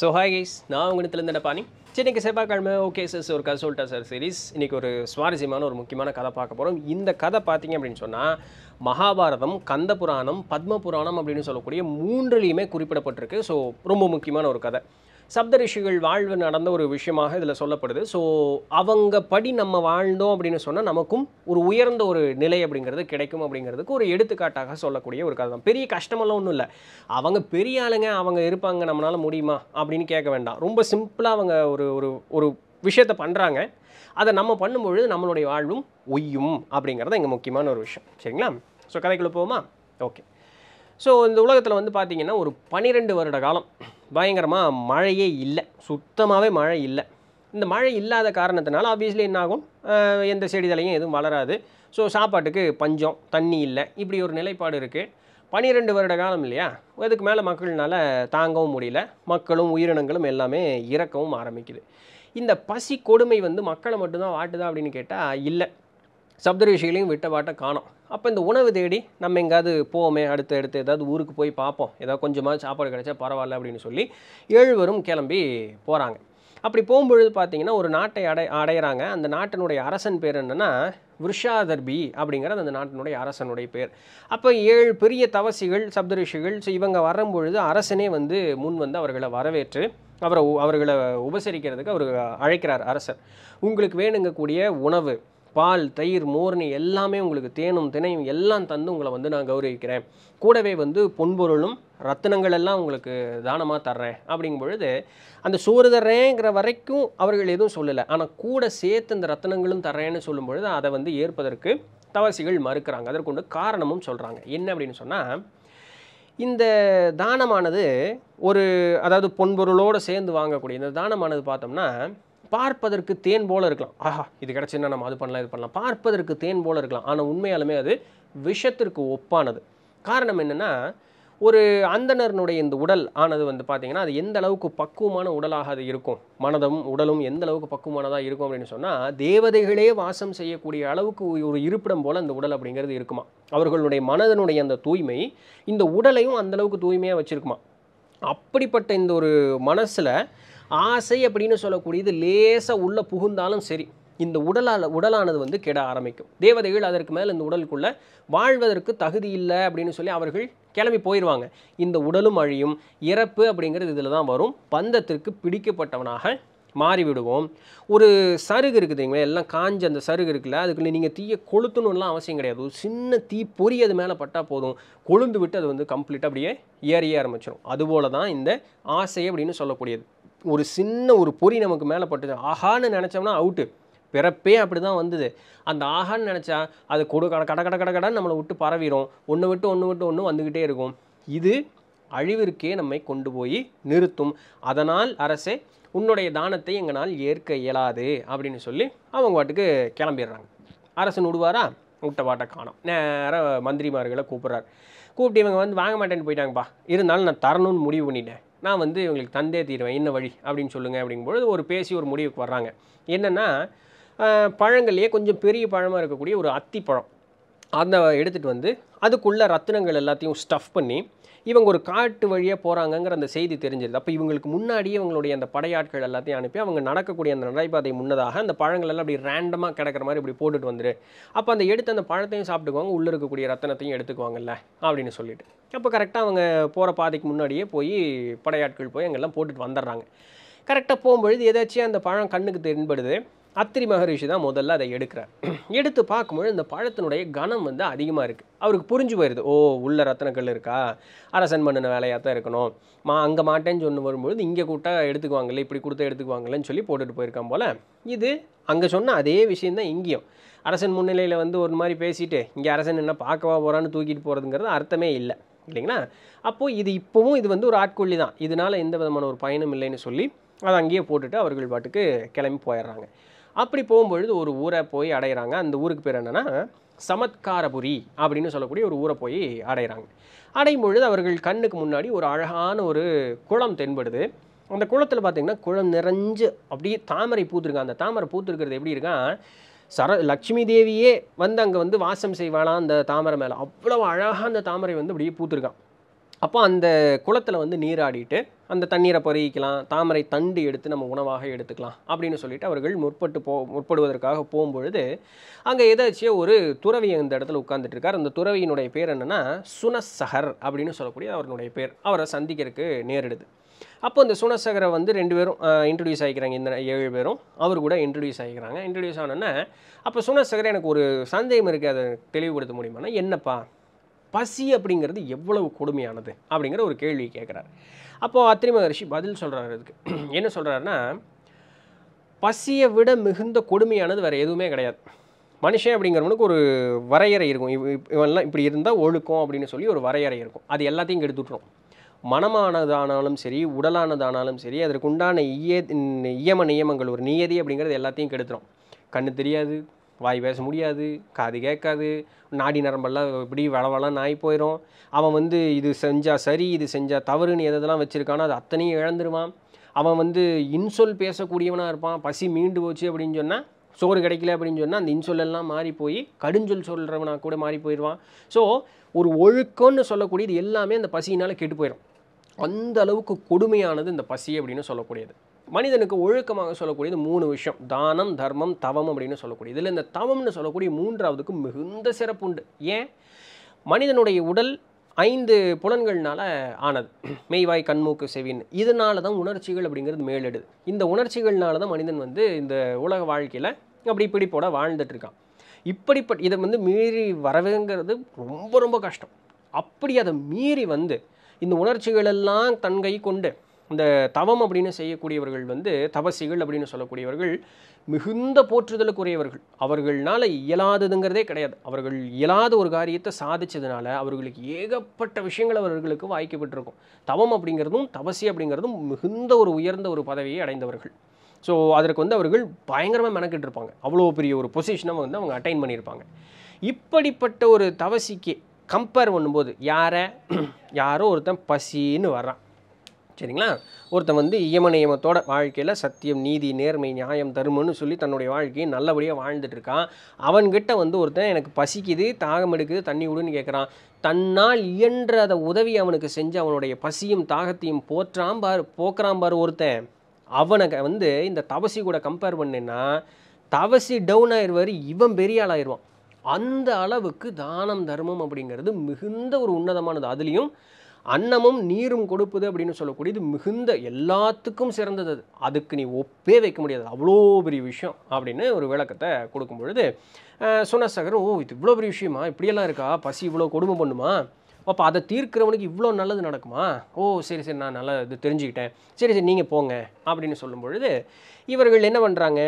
so hi guys நான் உங்களுக்கு திறந்த பாணி சென்னைக்கு செவ்வாய்க்கிழமை ஓகே சார் ஒரு கதை சொல்லிட்டா சார் சீரீஸ் இன்றைக்கி ஒரு சுவாரஸ்யமான ஒரு முக்கியமான கதை பார்க்க போகிறோம் இந்த கதை பார்த்தீங்க அப்படின்னு சொன்னால் மகாபாரதம் கந்த புராணம் பத்ம புராணம் அப்படின்னு சொல்லக்கூடிய மூன்றுலேயுமே குறிப்பிடப்பட்டிருக்கு ஸோ ரொம்ப முக்கியமான ஒரு கதை சப்த ரிஷிகள் வாழ்வு நடந்த ஒரு விஷயமாக இதில் சொல்லப்படுது ஸோ அவங்க படி நம்ம வாழ்ந்தோம் அப்படின்னு சொன்னால் நமக்கும் ஒரு உயர்ந்த ஒரு நிலை அப்படிங்கிறது கிடைக்கும் அப்படிங்கிறதுக்கு ஒரு எடுத்துக்காட்டாக சொல்லக்கூடிய ஒரு கதை தான் பெரிய கஷ்டமெல்லாம் ஒன்றும் இல்லை அவங்க பெரிய ஆளுங்க அவங்க இருப்பாங்க நம்மளால் முடியுமா அப்படின்னு கேட்க வேண்டாம் ரொம்ப சிம்பிளாக அவங்க ஒரு ஒரு ஒரு விஷயத்தை பண்ணுறாங்க அதை நம்ம பண்ணும்பொழுது நம்மளுடைய வாழ்வும் ஒய்யும் அப்படிங்கிறது இங்கே முக்கியமான ஒரு விஷயம் சரிங்களா ஸோ கதைக்குள்ளே போவோமா ஓகே ஸோ இந்த உலகத்தில் வந்து பார்த்திங்கன்னா ஒரு பன்னிரெண்டு வருட காலம் பயங்கரமாக மழையே இல்லை சுத்தமாகவே மழை இல்லை இந்த மழை இல்லாத காரணத்தினால ஆப்வியஸ்லி என்னாகும் எந்த செடிதலையும் எதுவும் வளராது ஸோ சாப்பாட்டுக்கு பஞ்சம் தண்ணி இல்லை இப்படி ஒரு நிலைப்பாடு இருக்குது பனிரெண்டு வருட காலம் இல்லையா அதுக்கு மேலே மக்கள்னால் தாங்கவும் முடியல மக்களும் உயிரினங்களும் எல்லாமே இறக்கவும் ஆரம்பிக்குது இந்த பசி கொடுமை வந்து மக்களை மட்டும்தான் வாட்டுதா அப்படின்னு கேட்டால் இல்லை சப்தரிஷிகளையும் வாட்டை காணும் அப்போ இந்த உணவு தேடி நம்ம எங்கேயாவது போவோமே அடுத்த அடுத்து ஏதாவது ஊருக்கு போய் பார்ப்போம் ஏதாவது கொஞ்சமாக சாப்பாடு கிடைச்சா பரவாயில்ல அப்படின்னு சொல்லி ஏழுவரும் கிளம்பி போகிறாங்க அப்படி போகும்பொழுது பார்த்தீங்கன்னா ஒரு நாட்டை அடை அடையிறாங்க அந்த நாட்டினுடைய அரசன் பேர் என்னென்னா விருஷாதர்பி அப்படிங்கிறது அந்த நாட்டினுடைய அரசனுடைய பேர் அப்போ ஏழு பெரிய தவசிகள் சப்தரிஷிகள் ஸோ இவங்க வரும்பொழுது அரசனே வந்து முன் வந்து அவர்களை வரவேற்று அவரை அவர்களை உபசரிக்கிறதுக்கு அவர் அழைக்கிறார் அரசர் உங்களுக்கு வேணுங்கக்கூடிய உணவு பால் தயிர் மோர்னி எல்லாமே உங்களுக்கு தேனும் தினையும் எல்லாம் தந்து உங்களை வந்து நான் கௌரவிக்கிறேன் கூடவே வந்து பொன்பொருளும் ரத்தனங்கள் எல்லாம் உங்களுக்கு தானமாக தர்றேன் அப்படிங்கும் பொழுது அந்த சோறு தர்றேங்கிற வரைக்கும் அவர்கள் எதுவும் சொல்லலை ஆனால் கூட சேர்த்து இந்த ரத்தினங்களும் தர்றேன்னு சொல்லும் பொழுது அதை வந்து ஏற்பதற்கு தவசிகள் மறுக்கிறாங்க அதற்குண்டு காரணமும் சொல்கிறாங்க என்ன அப்படின்னு சொன்னால் இந்த தானமானது ஒரு அதாவது பொன்பொருளோடு சேர்ந்து வாங்கக்கூடிய இந்த தானமானது பார்த்தோம்னா பார்ப்பதற்கு தேன் போல இருக்கலாம் ஆஹா இது கிடச்சுன்னா நம்ம அது பண்ணலாம் இது பண்ணலாம் பார்ப்பதற்கு தேன் போல இருக்கலாம் ஆனால் உண்மையாலுமே அது விஷத்திற்கு ஒப்பானது காரணம் என்னென்னா ஒரு அந்தனர்னுடைய இந்த உடல் ஆனது வந்து பார்த்திங்கன்னா அது எந்த அளவுக்கு பக்குவமான உடலாக அது இருக்கும் மனதும் உடலும் எந்த அளவுக்கு பக்குவமானதாக இருக்கும் அப்படின்னு சொன்னால் தேவதைகளே வாசம் செய்யக்கூடிய அளவுக்கு ஒரு இருப்பிடம் போல் அந்த உடல் அப்படிங்கிறது இருக்குமா அவர்களுடைய மனதனுடைய அந்த தூய்மை இந்த உடலையும் அந்தளவுக்கு தூய்மையாக வச்சுருக்குமா அப்படிப்பட்ட இந்த ஒரு மனசில் ஆசை அப்படின்னு சொல்லக்கூடியது லேசாக உள்ளே புகுந்தாலும் சரி இந்த உடலால் உடலானது வந்து கெட ஆரம்பிக்கும் தேவதைகள் அதற்கு மேலே இந்த உடலுக்குள்ளே வாழ்வதற்கு தகுதி இல்லை அப்படின்னு சொல்லி அவர்கள் கிளம்பி போயிடுவாங்க இந்த உடலும் அழியும் இறப்பு அப்படிங்கிறது இதில் தான் வரும் பந்தத்திற்கு பிடிக்கப்பட்டவனாக மாறிவிடுவோம் ஒரு சருகு இருக்குதுங்களா எல்லாம் காஞ்ச அந்த சருகு இருக்குல்ல அதுக்குள்ளே நீங்கள் தீயை கொளுத்தணும்லாம் அவசியம் கிடையாது ஒரு சின்ன தீ பொறி அது மேலே பட்டால் போதும் கொழுந்து விட்டு அது வந்து கம்ப்ளீட்டாக அப்படியே ஏறிய ஆரம்பிச்சிடும் அதுபோல தான் இந்த ஆசை அப்படின்னு சொல்லக்கூடியது ஒரு சின்ன ஒரு பொறி நமக்கு மேலே பட்டுது ஆஹான்னு நினச்சோம்னா அவுட்டு பிறப்பே அப்படி தான் வந்தது அந்த ஆஹான்னு நினச்சா அது கொடு கட கட கட கட கடன்னு நம்மளை விட்டு பரவிடும் ஒன்று விட்டு ஒன்று விட்டு ஒன்று வந்துக்கிட்டே இருக்கும் இது அழிவிற்கே நம்மை கொண்டு போய் நிறுத்தும் அதனால் அரசே உன்னுடைய தானத்தை எங்களால் ஏற்க இயலாது அப்படின்னு சொல்லி அவங்க பாட்டுக்கு கிளம்பிடுறாங்க அரசன் விடுவாரா விட்ட பாட்டை காணும் நேராக மந்திரிமார்களை கூப்பிட்றாரு கூப்பிட்டு இவங்க வந்து வாங்க மாட்டேன்னு போயிட்டாங்கப்பா இருந்தாலும் நான் தரணும்னு முடிவு பண்ணிட்டேன் நான் வந்து இவங்களுக்கு தந்தே தீருவேன் என்ன வழி அப்படின்னு சொல்லுங்கள் அப்படிங்கும்பொழுது ஒரு பேசி ஒரு முடிவுக்கு வர்றாங்க என்னென்னா பழங்கள்லேயே கொஞ்சம் பெரிய பழமாக இருக்கக்கூடிய ஒரு அத்திப்பழம் அதை எடுத்துகிட்டு வந்து அதுக்குள்ளே ரத்தினங்கள் எல்லாத்தையும் ஸ்டஃப் பண்ணி இவங்க ஒரு காட்டு வழியாக போகிறாங்கங்கிற அந்த செய்தி தெரிஞ்சிருது அப்போ இவங்களுக்கு முன்னாடியே இவங்களுடைய அந்த படையாட்கள் எல்லாத்தையும் அனுப்பி அவங்க நடக்கக்கூடிய அந்த நடைபாதை முன்னதாக அந்த பழங்கள் எல்லாம் அப்படி ரேண்டமாக கிடக்கிற மாதிரி இப்படி போட்டுட்டு வந்துரு அப்போ அந்த எடுத்து அந்த பழத்தையும் சாப்பிட்டுக்குவாங்க உள்ளே இருக்கக்கூடிய ரத்தனத்தையும் எடுத்துக்குவாங்கல்ல அப்படின்னு சொல்லிட்டு அப்போ கரெக்டாக அவங்க போகிற பாதைக்கு முன்னாடியே போய் படையாட்கள் போய் அங்கெல்லாம் போட்டுட்டு வந்துடுறாங்க கரெக்டாக போகும்பொழுது ஏதாச்சும் அந்த பழம் கண்ணுக்கு தென்படுது அத்திரி மகரிஷி தான் முதல்ல அதை எடுக்கிறார் எடுத்து பார்க்கும்பொழுது இந்த பழத்தினுடைய கணம் வந்து அதிகமாக இருக்குது அவருக்கு புரிஞ்சு போயிடுது ஓ உள்ள ரத்தனக்கல் இருக்கா அரசன் பண்ணின வேலையாக தான் இருக்கணும் மா அங்கே மாட்டேன்னு சொன்னு வரும்பொழுது இங்கே கூட்டா எடுத்துக்குவாங்கல்ல இப்படி கொடுத்தா எடுத்துக்குவாங்கல்லன்னு சொல்லி போட்டுட்டு போயிருக்கான் போல் இது அங்கே சொன்ன அதே விஷயந்தான் இங்கேயும் அரசன் முன்னிலையில் வந்து ஒரு மாதிரி பேசிட்டு இங்கே அரசன் என்ன பார்க்கவா போகிறான்னு தூக்கிட்டு போகிறதுங்கிறது அர்த்தமே இல்லை இல்லைங்களா அப்போது இது இப்போவும் இது வந்து ஒரு ஆட்கொள்ளி தான் இதனால் எந்த விதமான ஒரு பயனும் இல்லைன்னு சொல்லி அதை அங்கேயே போட்டுட்டு அவர்கள் பாட்டுக்கு கிளம்பி போயிடுறாங்க அப்படி போகும்பொழுது ஒரு ஊரை போய் அடையிறாங்க அந்த ஊருக்கு பேர் என்னென்னா சமத்காரபுரி அப்படின்னு சொல்லக்கூடிய ஒரு ஊரை போய் அடையிறாங்க அடையும் பொழுது அவர்கள் கண்ணுக்கு முன்னாடி ஒரு அழகான ஒரு குளம் தென்படுது அந்த குளத்தில் பார்த்திங்கன்னா குளம் நிறைஞ்சு அப்படியே தாமரை பூத்துருக்கா அந்த தாமரை பூத்துருக்கிறது எப்படி இருக்கா சர லக்ஷ்மி தேவியே வந்து அங்கே வந்து வாசம் செய்வாளாம் அந்த தாமரை மேலே அவ்வளோ அழகாக அந்த தாமரை வந்து அப்படியே பூத்துருக்கான் அப்போ அந்த குளத்தில் வந்து நீராடிட்டு அந்த தண்ணீரை பருகிக்கலாம் தாமரை தண்டு எடுத்து நம்ம உணவாக எடுத்துக்கலாம் அப்படின்னு சொல்லிட்டு அவர்கள் முற்பட்டு போ முற்படுவதற்காக போகும்பொழுது அங்கே எதாச்சியோ ஒரு துறவி அந்த இடத்துல உட்காந்துட்ருக்கார் அந்த துறவியினுடைய பேர் என்னென்னா சுனசகர் அப்படின்னு சொல்லக்கூடிய அவருடைய பேர் அவரை சந்திக்கிறதுக்கு நேரிடுது அப்போ இந்த சுனசகரை வந்து ரெண்டு பேரும் இன்ட்ரடியூஸ் ஆகிக்கிறாங்க இந்த ஏழு பேரும் அவர் கூட இன்ட்ரடியூஸ் ஆகிக்கிறாங்க இன்ட்ரடியூஸ் ஆனோன்னே அப்போ சுனசகரை எனக்கு ஒரு சந்தேகம் இருக்குது அதை தெளிவுபடுத்த முடியுமானா என்னப்பா பசி அப்படிங்கிறது எவ்வளவு கொடுமையானது அப்படிங்கிற ஒரு கேள்வி கேட்குறார் அப்போது அத்திரி மகர்ஷி பதில் சொல்கிறார் இதுக்கு என்ன சொல்கிறாருன்னா பசியை விட மிகுந்த கொடுமையானது வேறு எதுவுமே கிடையாது மனுஷன் அப்படிங்கிறவனுக்கு ஒரு வரையறை இருக்கும் இவெல்லாம் இப்படி இருந்தால் ஒழுக்கம் அப்படின்னு சொல்லி ஒரு வரையறை இருக்கும் அது எல்லாத்தையும் கெடுத்துட்டுரும் மனமானதானாலும் சரி உடலானதானாலும் சரி அதற்கு உண்டான இய இயம நியமங்கள் ஒரு நியதி அப்படிங்கிறது எல்லாத்தையும் கெடுத்துரும் கண்ணு தெரியாது வாய் பேச முடியாது காது கேட்காது நாடி நரம்பெல்லாம் இப்படி வளவெல்லாம் நாய் போயிடும் அவன் வந்து இது செஞ்சால் சரி இது செஞ்சால் தவறுன்னு எதெல்லாம் வச்சுருக்கானோ அது அத்தனையும் இழந்துருவான் அவன் வந்து இன்சொல் பேசக்கூடியவனாக இருப்பான் பசி மீண்டு போச்சு அப்படின்னு சொன்னால் சோறு கிடைக்கல அப்படின்னு சொன்னால் அந்த இன்சொல்லாம் மாறி போய் கடுஞ்சொல் சொல்கிறவனாக கூட மாறி போயிடுவான் ஸோ ஒரு ஒழுக்கம்னு சொல்லக்கூடியது எல்லாமே அந்த பசியினால் கெட்டு போயிடும் அந்த அளவுக்கு கொடுமையானது இந்த பசி அப்படின்னு சொல்லக்கூடியது மனிதனுக்கு ஒழுக்கமாக சொல்லக்கூடிய மூணு விஷயம் தானம் தர்மம் தவம் அப்படின்னு சொல்லக்கூடிய இதில் இந்த தவம்னு சொல்லக்கூடிய மூன்றாவதுக்கு மிகுந்த சிறப்பு உண்டு ஏன் மனிதனுடைய உடல் ஐந்து புலன்கள்னால் ஆனது மெய்வாய் கண்மூக்கு செவின்னு இதனால தான் உணர்ச்சிகள் அப்படிங்கிறது மேலிடுது இந்த உணர்ச்சிகள்னால தான் மனிதன் வந்து இந்த உலக வாழ்க்கையில் அப்படி இப்படி போட வாழ்ந்துட்டுருக்கான் இப்படிப்பட்ட இதை வந்து மீறி வரவேங்கிறது ரொம்ப ரொம்ப கஷ்டம் அப்படி அதை மீறி வந்து இந்த உணர்ச்சிகளெல்லாம் தன் கை கொண்டு இந்த தவம் அப்படின்னு செய்யக்கூடியவர்கள் வந்து தபசிகள் அப்படின்னு சொல்லக்கூடியவர்கள் மிகுந்த போற்றுதலுக்குரியவர்கள் அவர்களால் இயலாததுங்கிறதே கிடையாது அவர்கள் இயலாத ஒரு காரியத்தை சாதிச்சதுனால அவர்களுக்கு ஏகப்பட்ட விஷயங்கள் அவர்களுக்கு வாய்க்கப்பட்டிருக்கும் தவம் அப்படிங்கிறதும் தபசி அப்படிங்கிறதும் மிகுந்த ஒரு உயர்ந்த ஒரு பதவியை அடைந்தவர்கள் ஸோ அதற்கு வந்து அவர்கள் பயங்கரமாக மெனக்கிட்டு இருப்பாங்க அவ்வளோ பெரிய ஒரு பொசிஷனை வந்து அவங்க அட்டைன் பண்ணியிருப்பாங்க இப்படிப்பட்ட ஒரு தவசிக்கு கம்பேர் பண்ணும்போது யாரை யாரோ ஒருத்தன் பசின்னு வர்றான் சரிங்களா ஒருத்தன் வந்து இயம நியமத்தோட வாழ்க்கையில் சத்தியம் நீதி நேர்மை நியாயம் தருமன்னு சொல்லி தன்னுடைய வாழ்க்கையை நல்லபடியாக வாழ்ந்துட்டுருக்கான் அவன்கிட்ட வந்து ஒருத்தன் எனக்கு பசிக்குது தாகம் எடுக்குது தண்ணி விடுன்னு கேட்குறான் தன்னால் இயன்ற உதவி அவனுக்கு செஞ்சு அவனுடைய பசியும் தாகத்தையும் போற்றாம் பார் போக்குறான் பார் ஒருத்தன் அவனை வந்து இந்த தவசி கூட கம்பேர் பண்ணேன்னா தவசி டவுன் ஆயிடுவார் இவன் பெரிய ஆளாயிருவான் அந்த அளவுக்கு தானம் தர்மம் அப்படிங்கிறது மிகுந்த ஒரு உன்னதமானது அதுலேயும் அன்னமும் நீரும் கொடுப்பது அப்படின்னு சொல்லக்கூடியது மிகுந்த எல்லாத்துக்கும் சிறந்தது அதுக்கு நீ ஒப்பே வைக்க முடியாது அவ்வளோ பெரிய விஷயம் அப்படின்னு ஒரு விளக்கத்தை கொடுக்கும் பொழுது சுனசகர் ஓ இது இவ்வளோ பெரிய விஷயமா இப்படியெல்லாம் இருக்கா பசி இவ்வளோ கொடுமை பண்ணுமா அப்போ அதை தீர்க்கிறவனுக்கு இவ்வளோ நல்லது நடக்குமா ஓ சரி சரி நான் நல்லா இது தெரிஞ்சுக்கிட்டேன் சரி சரி நீங்கள் போங்க அப்படின்னு சொல்லும் பொழுது இவர்கள் என்ன பண்ணுறாங்க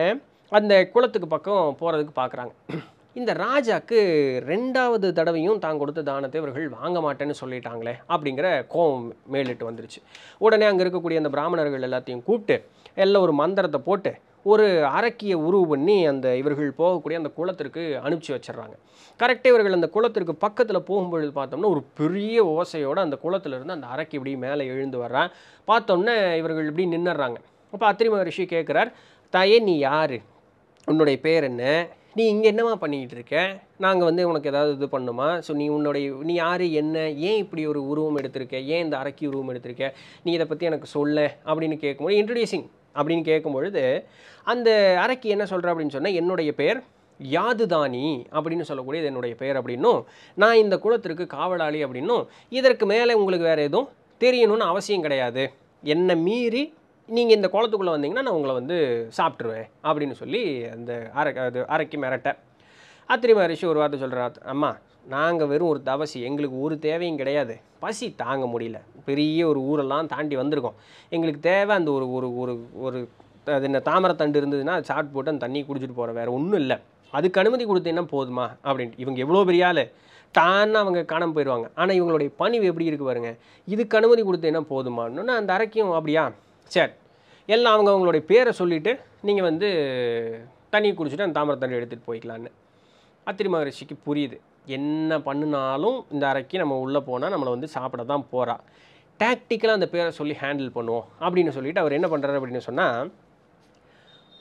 அந்த குளத்துக்கு பக்கம் போகிறதுக்கு பார்க்குறாங்க இந்த ராஜாக்கு ரெண்டாவது தடவையும் தான் கொடுத்த தானத்தை இவர்கள் வாங்க மாட்டேன்னு சொல்லிட்டாங்களே அப்படிங்கிற கோபம் மேலிட்டு வந்துருச்சு உடனே அங்கே இருக்கக்கூடிய அந்த பிராமணர்கள் எல்லாத்தையும் கூப்பிட்டு எல்லாம் ஒரு மந்திரத்தை போட்டு ஒரு அரக்கிய உருவு பண்ணி அந்த இவர்கள் போகக்கூடிய அந்த குளத்திற்கு அனுப்பிச்சி வச்சிடுறாங்க கரெக்டாக இவர்கள் அந்த குளத்திற்கு பக்கத்தில் போகும்பொழுது பார்த்தோம்னா ஒரு பெரிய ஓசையோடு அந்த குளத்திலிருந்து அந்த அரக்கி இப்படி மேலே எழுந்து வர்றான் பார்த்தோம்னா இவர்கள் இப்படி நின்னுடுறாங்க அப்போ அத்திரி மகரிஷி கேட்குறார் தாயே நீ யார் உன்னுடைய பேர் என்ன நீ இங்கே என்னமா பண்ணிக்கிட்டு இருக்க நாங்கள் வந்து உனக்கு ஏதாவது இது பண்ணுமா ஸோ நீ உன்னுடைய நீ யார் என்ன ஏன் இப்படி ஒரு உருவம் எடுத்திருக்க ஏன் இந்த அரைக்கி உருவம் எடுத்திருக்க நீ இதை பற்றி எனக்கு சொல்ல அப்படின்னு கேட்கும்போது இன்ட்ரடியூசிங் அப்படின்னு கேட்கும்பொழுது அந்த அரைக்கி என்ன சொல்கிற அப்படின்னு சொன்னால் என்னுடைய பெயர் யாதுதானி அப்படின்னு சொல்லக்கூடியது என்னுடைய பெயர் அப்படின்னும் நான் இந்த குளத்திற்கு காவலாளி அப்படின்னும் இதற்கு மேலே உங்களுக்கு வேறு எதுவும் தெரியணும்னு அவசியம் கிடையாது என்னை மீறி நீங்கள் இந்த குளத்துக்குள்ளே வந்தீங்கன்னா நான் உங்களை வந்து சாப்பிட்ருவேன் அப்படின்னு சொல்லி அந்த அரை அது அரைக்கி மிரட்டை அத்திரி மகரிஷி ஒரு வார்த்தை சொல்கிறார் அம்மா நாங்கள் வெறும் ஒரு தவசி எங்களுக்கு ஒரு தேவையும் கிடையாது பசி தாங்க முடியல பெரிய ஒரு ஊரெல்லாம் தாண்டி வந்திருக்கோம் எங்களுக்கு தேவை அந்த ஒரு ஒரு ஒரு ஒரு அது என்ன தாமரத்தண்டு இருந்ததுன்னா சாப்பிட்டு போட்டு அந்த தண்ணி குடிச்சிட்டு போகிற வேறு ஒன்றும் இல்லை அதுக்கு அனுமதி கொடுத்தீங்கன்னா போதுமா அப்படின்ட்டு இவங்க எவ்வளோ பெரிய ஆள் தான் அவங்க காணாமல் போயிடுவாங்க ஆனால் இவங்களுடைய பணிவு எப்படி இருக்கு பாருங்க இதுக்கு அனுமதி கொடுத்தீங்கன்னா போதுமான்னு அந்த அரைக்கும் அப்படியா சரி எல்லாம் அவங்க அவங்களுடைய பேரை சொல்லிவிட்டு நீங்கள் வந்து தண்ணி குடிச்சிட்டு அந்த தாமரை தண்ணி எடுத்துகிட்டு போய்க்கலான்னு அத்திரி மகரிஷிக்கு புரியுது என்ன பண்ணினாலும் இந்த அறைக்கு நம்ம உள்ளே போனால் நம்மளை வந்து சாப்பிட தான் போகிறா டாக்டிக்கலாக அந்த பேரை சொல்லி ஹேண்டில் பண்ணுவோம் அப்படின்னு சொல்லிவிட்டு அவர் என்ன பண்ணுறாரு அப்படின்னு சொன்னால்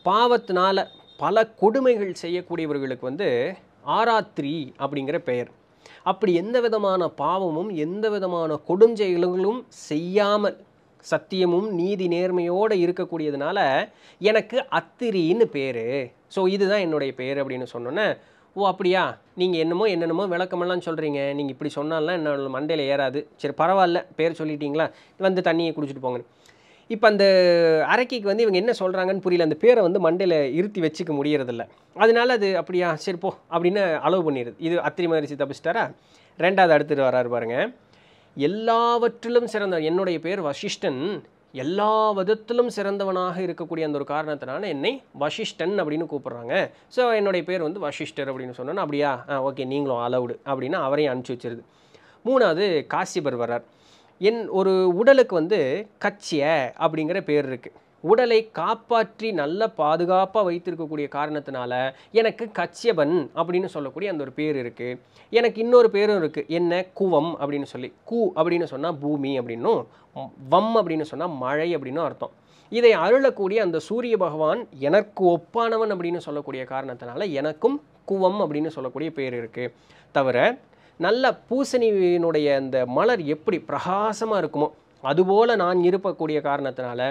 பாவத்தினால் பல கொடுமைகள் செய்யக்கூடியவர்களுக்கு வந்து ஆராத்திரி அப்படிங்கிற பெயர் அப்படி எந்த விதமான பாவமும் எந்த விதமான கொடுஞ்செயல்களும் செய்யாமல் சத்தியமும் நீதி நேர்மையோடு இருக்கக்கூடியதுனால எனக்கு அத்திரின்னு பேர் ஸோ இதுதான் என்னுடைய பேர் அப்படின்னு சொன்னோன்னே ஓ அப்படியா நீங்கள் என்னமோ என்னென்னமோ விளக்கமெல்லாம் சொல்கிறீங்க நீங்கள் இப்படி சொன்னாலாம் என்னோட மண்டையில் ஏறாது சரி பரவாயில்ல பேர் சொல்லிட்டீங்களா வந்து தண்ணியை குடிச்சிட்டு போங்க இப்போ அந்த அரைக்கிக்கு வந்து இவங்க என்ன சொல்கிறாங்கன்னு புரியல அந்த பேரை வந்து மண்டையில் இருத்தி வச்சுக்க முடியறதில்ல அதனால அது அப்படியா சரி போ அப்படின்னு அலோவ் பண்ணிடுது இது அத்திரி மகரிசி தப்பிச்சிட்டாரா ரெண்டாவது அடுத்துட்டு வராரு பாருங்கள் எல்லாவற்றிலும் சிறந்த என்னுடைய பேர் வசிஷ்டன் எல்லா விதத்திலும் சிறந்தவனாக இருக்கக்கூடிய அந்த ஒரு காரணத்தினால என்னை வசிஷ்டன் அப்படின்னு கூப்பிட்றாங்க ஸோ என்னுடைய பேர் வந்து வசிஷ்டர் அப்படின்னு சொன்னோன்னா அப்படியா ஓகே நீங்களும் அலவுடு அப்படின்னு அவரையும் அனுப்பிச்சி வச்சிருது மூணாவது காசிபர் வர்றார் என் ஒரு உடலுக்கு வந்து கச்சிய அப்படிங்கிற பேர் இருக்குது உடலை காப்பாற்றி நல்ல பாதுகாப்பாக வைத்திருக்கக்கூடிய காரணத்தினால எனக்கு கச்சியபன் அப்படின்னு சொல்லக்கூடிய அந்த ஒரு பேர் இருக்குது எனக்கு இன்னொரு பேரும் இருக்குது என்ன குவம் அப்படின்னு சொல்லி கு அப்படின்னு சொன்னால் பூமி அப்படின்னும் வம் அப்படின்னு சொன்னால் மழை அப்படின்னு அர்த்தம் இதை அருளக்கூடிய அந்த சூரிய பகவான் எனக்கு ஒப்பானவன் அப்படின்னு சொல்லக்கூடிய காரணத்தினால எனக்கும் குவம் அப்படின்னு சொல்லக்கூடிய பேர் இருக்குது தவிர நல்ல பூசணியினுடைய அந்த மலர் எப்படி பிரகாசமாக இருக்குமோ அதுபோல் நான் இருப்பக்கூடிய காரணத்தினால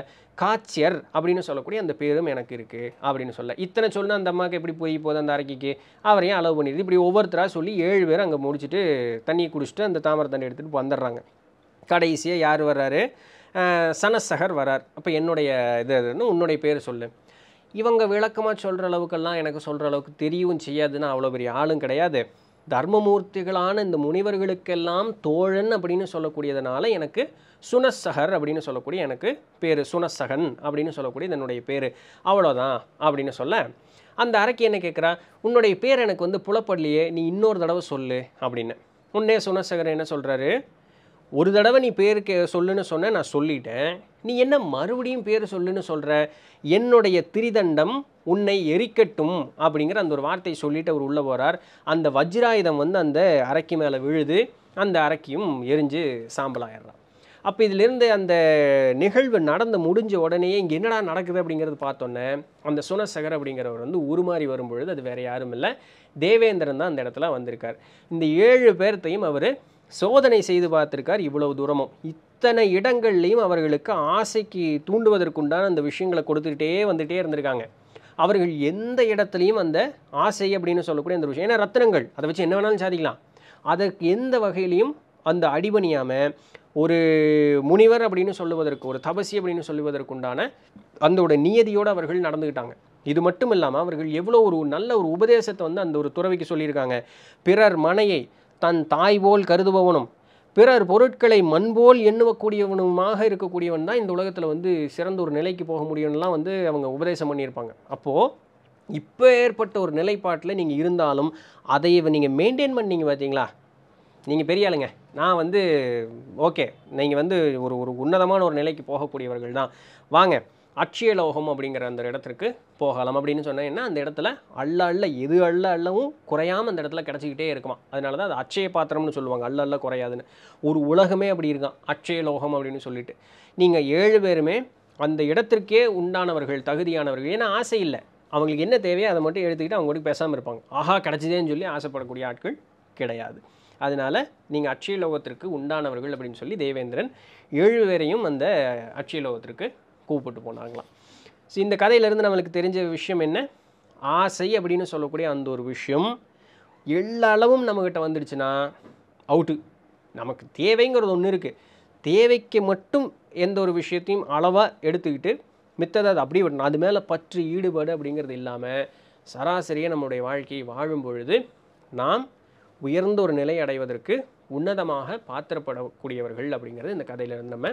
காட்சியர் அப்படின்னு சொல்லக்கூடிய அந்த பேரும் எனக்கு இருக்குது அப்படின்னு சொல்ல இத்தனை சொன்ன அந்த அம்மாவுக்கு எப்படி போய் போதும் அந்த அரைக்கிக்கு அவரையும் அளவு பண்ணிடுது இப்படி ஒவ்வொருத்தராக சொல்லி ஏழு பேர் அங்கே முடிச்சுட்டு தண்ணி குடிச்சிட்டு அந்த தாமரை தண்ணி எடுத்துகிட்டு வந்துடுறாங்க கடைசியாக யார் வர்றாரு சனசகர் வரார் அப்போ என்னுடைய இது உன்னுடைய பேர் சொல்லு இவங்க விளக்கமாக சொல்கிற அளவுக்கெல்லாம் எனக்கு சொல்கிற அளவுக்கு தெரியவும் செய்யாதுன்னா அவ்வளோ பெரிய ஆளும் கிடையாது தர்மமூர்த்திகளான இந்த முனிவர்களுக்கெல்லாம் தோழன் அப்படின்னு சொல்லக்கூடியதுனால எனக்கு சுனசகர் அப்படின்னு சொல்லக்கூடிய எனக்கு பேர் சுனசகன் அப்படின்னு சொல்லக்கூடிய என்னுடைய பேர் அவ்வளோதான் அப்படின்னு சொல்ல அந்த அறைக்கு என்ன கேட்குறா உன்னுடைய பேர் எனக்கு வந்து புலப்படலையே நீ இன்னொரு தடவை சொல்லு அப்படின்னு உன்னே சுனசகர் என்ன சொல்கிறாரு ஒரு தடவை நீ பேர் கே சொல்லுன்னு சொன்ன நான் சொல்லிட்டேன் நீ என்ன மறுபடியும் பேர் சொல்லுன்னு சொல்கிற என்னுடைய திரிதண்டம் உன்னை எரிக்கட்டும் அப்படிங்கிற அந்த ஒரு வார்த்தை சொல்லிட்டு அவர் உள்ளே போகிறார் அந்த வஜ்ராயுதம் வந்து அந்த அரைக்கி மேலே விழுது அந்த அரைக்கியும் எரிஞ்சு சாம்பலாயிடுறான் அப்போ இதிலிருந்து அந்த நிகழ்வு நடந்து முடிஞ்ச உடனேயே இங்கே என்னடா நடக்குது அப்படிங்கிறது பார்த்தோன்னே அந்த சுனசகர் அப்படிங்கிறவர் வந்து உருமாறி வரும்பொழுது அது வேறு யாரும் இல்லை தேவேந்திரன் தான் அந்த இடத்துல வந்திருக்கார் இந்த ஏழு பேர்த்தையும் அவர் சோதனை செய்து பார்த்துருக்கார் இவ்வளவு தூரமும் இத்தனை இடங்கள்லையும் அவர்களுக்கு ஆசைக்கு தூண்டுவதற்குண்டான அந்த விஷயங்களை கொடுத்துக்கிட்டே வந்துகிட்டே இருந்திருக்காங்க அவர்கள் எந்த இடத்துலையும் அந்த ஆசை அப்படின்னு சொல்லக்கூடிய அந்த விஷயம் ஏன்னா ரத்தனங்கள் அதை வச்சு என்ன வேணாலும் சாதிக்கலாம் அதற்கு எந்த வகையிலையும் அந்த அடிபணியாமல் ஒரு முனிவர் அப்படின்னு சொல்லுவதற்கு ஒரு தபசி அப்படின்னு சொல்லுவதற்குண்டான அந்தோட நியதியோடு அவர்கள் நடந்துக்கிட்டாங்க இது மட்டும் இல்லாமல் அவர்கள் எவ்வளோ ஒரு நல்ல ஒரு உபதேசத்தை வந்து அந்த ஒரு துறவிக்கு சொல்லியிருக்காங்க பிறர் மனையை தன் தாய் போல் கருதுபவனும் பிறர் பொருட்களை மண்போல் எண்ணுவக்கூடியவனுமாக இருக்கக்கூடியவன் தான் இந்த உலகத்தில் வந்து சிறந்த ஒரு நிலைக்கு போக முடியும்லாம் வந்து அவங்க உபதேசம் பண்ணியிருப்பாங்க அப்போது இப்போ ஏற்பட்ட ஒரு நிலைப்பாட்டில் நீங்கள் இருந்தாலும் அதை நீங்கள் மெயின்டைன் பண்ணீங்க பார்த்தீங்களா நீங்கள் பெரிய ஆளுங்க நான் வந்து ஓகே நீங்கள் வந்து ஒரு ஒரு உன்னதமான ஒரு நிலைக்கு போகக்கூடியவர்கள் தான் வாங்க அட்சியலோகம் அப்படிங்கிற அந்த இடத்திற்கு போகலாம் அப்படின்னு சொன்னேன்னா அந்த இடத்துல அள்ள அள்ள எது அள்ள அள்ளவும் குறையாமல் அந்த இடத்துல கிடச்சிக்கிட்டே இருக்குமா அதனால தான் அது அச்சய பாத்திரம்னு சொல்லுவாங்க அள்ள அள்ள குறையாதுன்னு ஒரு உலகமே அப்படி இருக்கான் அட்சயலோகம் அப்படின்னு சொல்லிட்டு நீங்கள் ஏழு பேருமே அந்த இடத்திற்கே உண்டானவர்கள் தகுதியானவர்கள் ஏன்னா ஆசை இல்லை அவங்களுக்கு என்ன தேவையோ அதை மட்டும் எடுத்துக்கிட்டு அவங்க கூட பேசாமல் இருப்பாங்க ஆஹா கிடச்சிதேன்னு சொல்லி ஆசைப்படக்கூடிய ஆட்கள் கிடையாது அதனால் நீங்கள் அட்சயலோகத்திற்கு உண்டானவர்கள் அப்படின்னு சொல்லி தேவேந்திரன் ஏழு பேரையும் அந்த அட்சயலோகத்திற்கு கூப்பிட்டு போனாங்களாம் ஸோ இந்த கதையிலேருந்து நம்மளுக்கு தெரிஞ்ச விஷயம் என்ன ஆசை அப்படின்னு சொல்லக்கூடிய அந்த ஒரு விஷயம் எல்லா அளவும் நம்மக்கிட்ட வந்துடுச்சுன்னா அவுட்டு நமக்கு தேவைங்கிறது ஒன்று இருக்குது தேவைக்கு மட்டும் எந்த ஒரு விஷயத்தையும் அளவாக எடுத்துக்கிட்டு மித்ததை அது அப்படியே விடணும் அது மேலே பற்று ஈடுபாடு அப்படிங்கிறது இல்லாமல் சராசரியாக நம்மளுடைய வாழ்க்கையை வாழும் பொழுது நாம் உயர்ந்த ஒரு நிலை அடைவதற்கு உன்னதமாக பாத்திரப்படக்கூடியவர்கள் அப்படிங்கிறது இந்த கதையிலிருந்து நம்ம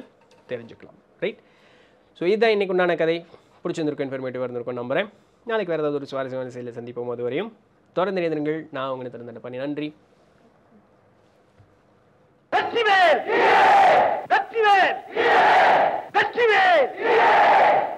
தெரிஞ்சுக்கலாம் ரைட் ஸோ இதுதான் இன்றைக்கு உண்டான கதை பிடிச்சிருந்துருக்கும் இன்ஃபர்மேட்டிவாக இருந்திருக்கும் நம்புகிறேன் நாளைக்கு வேறு ஏதாவது ஒரு சுவாரஸ்யமான செயலில் சந்திப்போம் அது வரையும் தொடர்ந்து எழுதுங்கள் நான் உங்களை திறந்த பண்ணி நன்றி